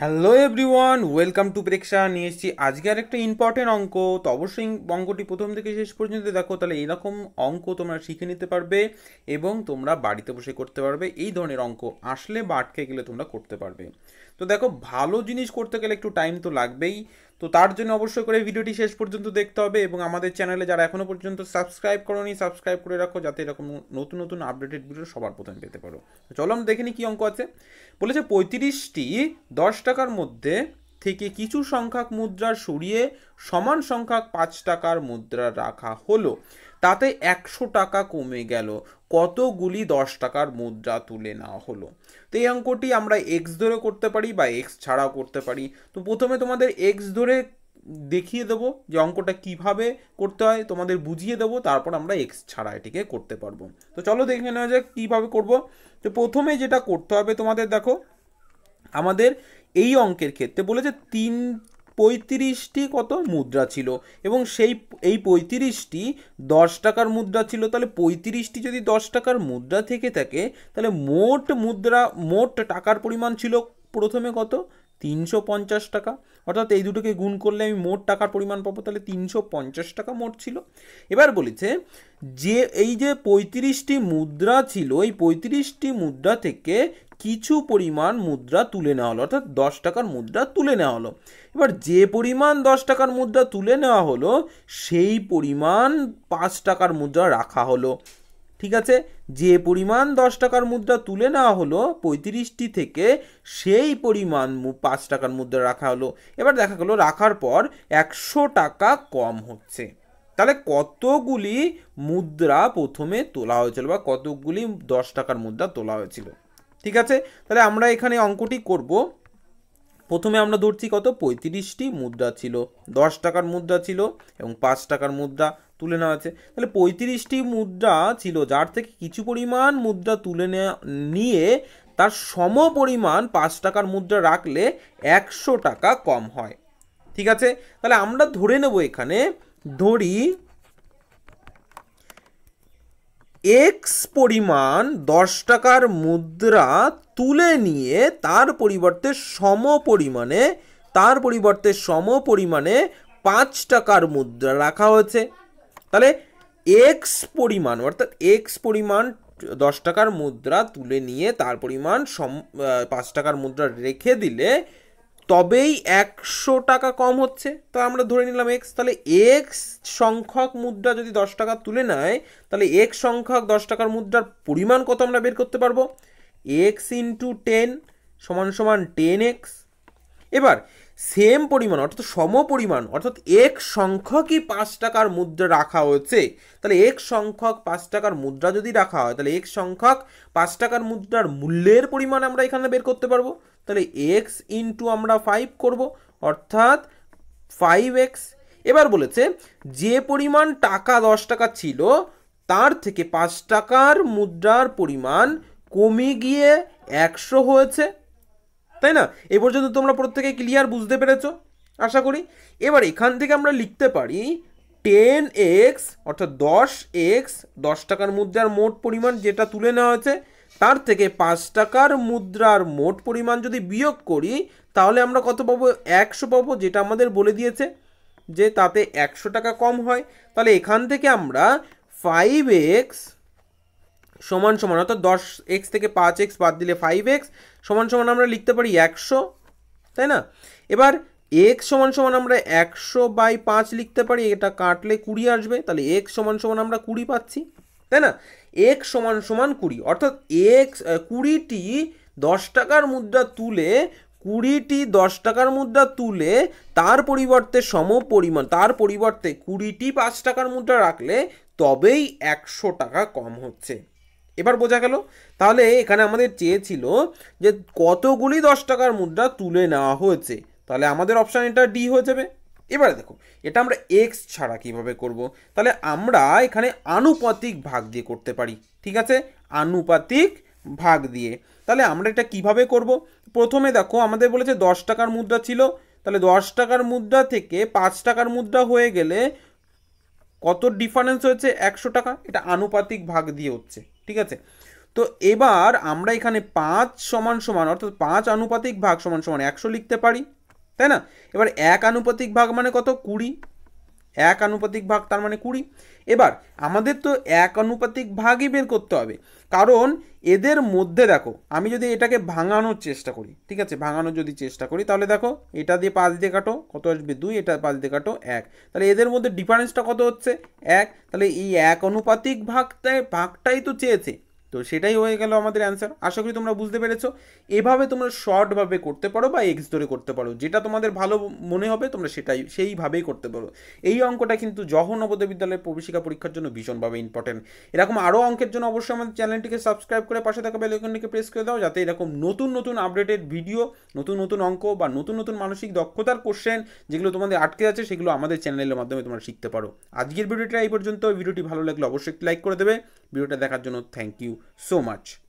Hello everyone welcome to Preksha নিয়ে এসেছি আজকে আর একটা ইম্পর্টেন্ট অঙ্ক তো অবশ্যই অঙ্কটি প্রথম থেকে শেষ পর্যন্ত দেখো তাহলে এরকম অঙ্ক তোমরা শিখে নিতে পারবে এবং তোমরা বাড়িতে বসে করতে পারবে এই ধরনের অঙ্ক আসলে বা আটকে গেলে তোমরা করতে পারবে তো দেখো ভালো জিনিস করতে গেলে একটু টাইম তো লাগবেই তো তার জন্য অবশ্যই করে ভিডিওটি শেষ পর্যন্ত দেখতে হবে এবং আমাদের চ্যানেলে যারা এখনও পর্যন্ত সাবস্ক্রাইব করোনি সাবস্ক্রাইব করে রাখো যাতে এরকম নতুন নতুন আপডেটেড ভিডিও সবার প্রথমে পেতে পারো চলো আমরা দেখে নিই কী অঙ্ক আছে বলেছে পঁয়ত্রিশটি দশ টাকার মধ্যে থেকে কিছু সংখ্যক মুদ্রা সরিয়ে সমান সংখ্যক পাঁচ টাকার মুদ্রা রাখা হলো তাতে একশো টাকা কমে গেল কতগুলি দশ টাকার মুদ্রা তুলে নেওয়া হলো তো এই অঙ্কটি আমরা এক্স ধরে করতে পারি বা এক্স ছাড়াও করতে পারি তো প্রথমে তোমাদের এক্স ধরে দেখিয়ে দেবো যে অঙ্কটা কিভাবে করতে হয় তোমাদের বুঝিয়ে দেবো তারপর আমরা এক্স ছাড়া এটিকে করতে পারবো তো চলো দেখে নেওয়া যাক কীভাবে করবো তো প্রথমে যেটা করতে হবে তোমাদের দেখো আমাদের এই অঙ্কের ক্ষেত্রে বলেছে তিন পঁয়ত্রিশটি কত মুদ্রা ছিল এবং সেই এই পঁয়ত্রিশটি দশ টাকার মুদ্রা ছিল তাহলে পঁয়ত্রিশটি যদি দশ টাকার মুদ্রা থেকে থাকে তাহলে মোট মুদ্রা মোট টাকার পরিমাণ ছিল প্রথমে কত তিনশো পঞ্চাশ টাকা অর্থাৎ এই দুটোকে গুণ করলে আমি মোট টাকার পরিমাণ পাবো তাহলে তিনশো পঞ্চাশ টাকা মোট ছিল এবার বলেছে যে এই যে পঁয়ত্রিশটি মুদ্রা ছিল এই পঁয়ত্রিশটি মুদ্রা থেকে কিছু পরিমাণ মুদ্রা তুলে নেওয়া হলো অর্থাৎ দশ টাকার মুদ্রা তুলে নেওয়া হলো এবার যে পরিমাণ দশ টাকার মুদ্রা তুলে নেওয়া হলো সেই পরিমাণ পাঁচ টাকার মুদ্রা রাখা হলো ঠিক আছে যে পরিমাণ দশ টাকার মুদ্রা তুলে নেওয়া হলো পঁয়ত্রিশটি থেকে সেই পরিমাণ পাঁচ টাকার মুদ্রা রাখা হলো এবার দেখা গেলো রাখার পর একশো টাকা কম হচ্ছে তাহলে কতগুলি মুদ্রা প্রথমে তোলা হয়েছিল বা কতগুলি দশ টাকার মুদ্রা তোলা হয়েছিল ঠিক আছে তাহলে আমরা এখানে অঙ্কটি করব প্রথমে আমরা ধরছি কত পঁয়ত্রিশটি মুদ্রা ছিল দশ টাকার মুদ্রা ছিল এবং পাঁচ টাকার মুদ্রা তুলে নেওয়া আছে তাহলে পঁয়ত্রিশটি মুদ্রা ছিল যার থেকে কিছু পরিমাণ মুদ্রা তুলে নিয়ে তার সম পরিমাণ পাঁচ টাকার মুদ্রা রাখলে একশো টাকা কম হয় ঠিক আছে তাহলে আমরা ধরে নেব এখানে ধরি এক্স পরিমাণ দশ টাকার মুদ্রা তুলে নিয়ে তার পরিবর্তে সম পরিমাণে তার পরিবর্তে সম পরিমাণে পাঁচ টাকার মুদ্রা রাখা হয়েছে তাহলে এক্স পরিমাণ অর্থাৎ এক্স পরিমাণ দশ টাকার মুদ্রা তুলে নিয়ে তার পরিমাণ সম পাঁচ টাকার মুদ্রা রেখে দিলে তবেই একশো টাকা কম হচ্ছে তো আমরা ধরে নিলাম এক্স তাহলে এক্স সংখ্যক মুদ্রা যদি দশ টাকা তুলে নেয় তাহলে এক্স সংখ্যক দশ টাকার মুদ্রার পরিমাণ কত আমরা বের করতে পারবো এক্স ইন্টু টেন সমান সমান টেন এক্স এবার সেম পরিমাণ অর্থাৎ সম পরিমাণ অর্থাৎ এক সংখ্যকই পাঁচ টাকার মুদ্রা রাখা হয়েছে তাহলে এক সংখ্যক পাঁচ টাকার মুদ্রা যদি রাখা হয় তাহলে এক সংখ্যক পাঁচ টাকার মুদ্রার মূল্যের পরিমাণ আমরা এখানে বের করতে পারবো তাহলে এক্স ইন্টু আমরা ফাইভ করব অর্থাৎ ফাইভ এক্স এবার বলেছে যে পরিমাণ টাকা দশ টাকা ছিল তার থেকে পাঁচ টাকার মুদ্রার পরিমাণ কমে গিয়ে একশো হয়েছে তাই না এ পর্যন্ত তোমরা প্রত্যেকে ক্লিয়ার বুঝতে পেরেছ আশা করি এবার এখান থেকে আমরা লিখতে পারি টেন এক্স অর্থাৎ দশ এক্স দশ টাকার মুদ্রার মোট পরিমাণ যেটা তুলে নেওয়া হয়েছে তার থেকে পাঁচ টাকার মুদ্রার মোট পরিমাণ যদি বিয়োগ করি তাহলে আমরা কত পাবো একশো পাবো যেটা আমাদের বলে দিয়েছে যে তাতে একশো টাকা কম হয় তাহলে এখান থেকে আমরা ফাইভ এক্স সমান সমান অর্থাৎ দশ এক্স থেকে পাঁচ এক্স বাদ দিলে ফাইভ এক্স সমান সমান আমরা লিখতে পারি একশো তাই না এবার এক্স সমান সমান আমরা একশো বাই পাঁচ লিখতে পারি এটা কাটলে কুড়ি আসবে তাহলে এক্স সমান সমান আমরা কুড়ি পাচ্ছি তাই না এক সমান সমান কুড়ি অর্থাৎ এক কুড়িটি দশ টাকার মুদ্রা তুলে কুড়িটি দশ টাকার মুদ্রা তুলে তার পরিবর্তে সম পরিমাণ তার পরিবর্তে কুড়িটি পাঁচ টাকার মুদ্রা রাখলে তবেই একশো টাকা কম হচ্ছে এবার বোঝা গেল তাহলে এখানে আমাদের চেয়েছিল যে কতগুলি দশ টাকার মুদ্রা তুলে নেওয়া হয়েছে তাহলে আমাদের অপশান এটা ডি হয়ে যাবে এবারে দেখুন এটা আমরা এক্স ছাড়া কিভাবে করব তাহলে আমরা এখানে আনুপাতিক ভাগ দিয়ে করতে পারি ঠিক আছে আনুপাতিক ভাগ দিয়ে তাহলে আমরা এটা কিভাবে করব প্রথমে দেখো আমাদের বলেছে দশ টাকার মুদ্রা ছিল তাহলে দশ টাকার মুদ্রা থেকে পাঁচ টাকার মুদ্রা হয়ে গেলে কত ডিফারেন্স হয়েছে একশো টাকা এটা আনুপাতিক ভাগ দিয়ে হচ্ছে ঠিক আছে তো এবার আমরা এখানে পাঁচ সমান সমান অর্থাৎ পাঁচ আনুপাতিক ভাগ সমান সমান একশো লিখতে পারি তাই না এবার এক আনুপাতিক ভাগ মানে কত কুড়ি এক আনুপাতিক ভাগ তার মানে কুড়ি এবার আমাদের তো এক আনুপাতিক ভাগই বের করতে হবে কারণ এদের মধ্যে দেখো আমি যদি এটাকে ভাঙানোর চেষ্টা করি ঠিক আছে ভাঙানোর যদি চেষ্টা করি তাহলে দেখো এটা দিয়ে পাঁচ দিয়ে কাটো কত আসবে দুই এটা পাঁচ দিয়ে কাটো এক তাহলে এদের মধ্যে ডিফারেন্সটা কত হচ্ছে এক তাহলে এই এক আনুপাতিক ভাগটায় ভাগটাই তো চেয়েছে তো সেটাই হয়ে গেল আমাদের অ্যান্সার আশা করি তোমরা বুঝতে পেরেছো এভাবে তোমরা শর্টভাবে করতে পারো বা এক্স ধরে করতে পারো যেটা তোমাদের ভালো মনে হবে তোমরা সেটাই সেইভাবেই করতে পারো এই অঙ্কটা কিন্তু জহ নবোদয় বিদ্যালয়ের প্রবেশিকা পরীক্ষার জন্য ভীষণভাবে ইম্পর্টেন্ট এরকম আরও অঙ্কের জন্য অবশ্যই আমাদের চ্যানেলটিকে সাবস্ক্রাইব করে পাশে থাকা বেলাইকনটিকে প্রেস করে দাও যাতে এরকম নতুন নতুন আপডেটেড ভিডিও নতুন নতুন অঙ্ক বা নতুন নতুন মানসিক দক্ষতার কোশ্চেন যেগুলো তোমাদের আটকে আছে সেগুলো আমাদের চ্যানেলের মাধ্যমে তোমরা শিখতে পারো আজকের ভিডিওটা এই পর্যন্ত ভিডিওটি ভালো লাগলে অবশ্যই লাইক করে দেবে ভিডিওটা দেখার জন্য থ্যাংক ইউ so much.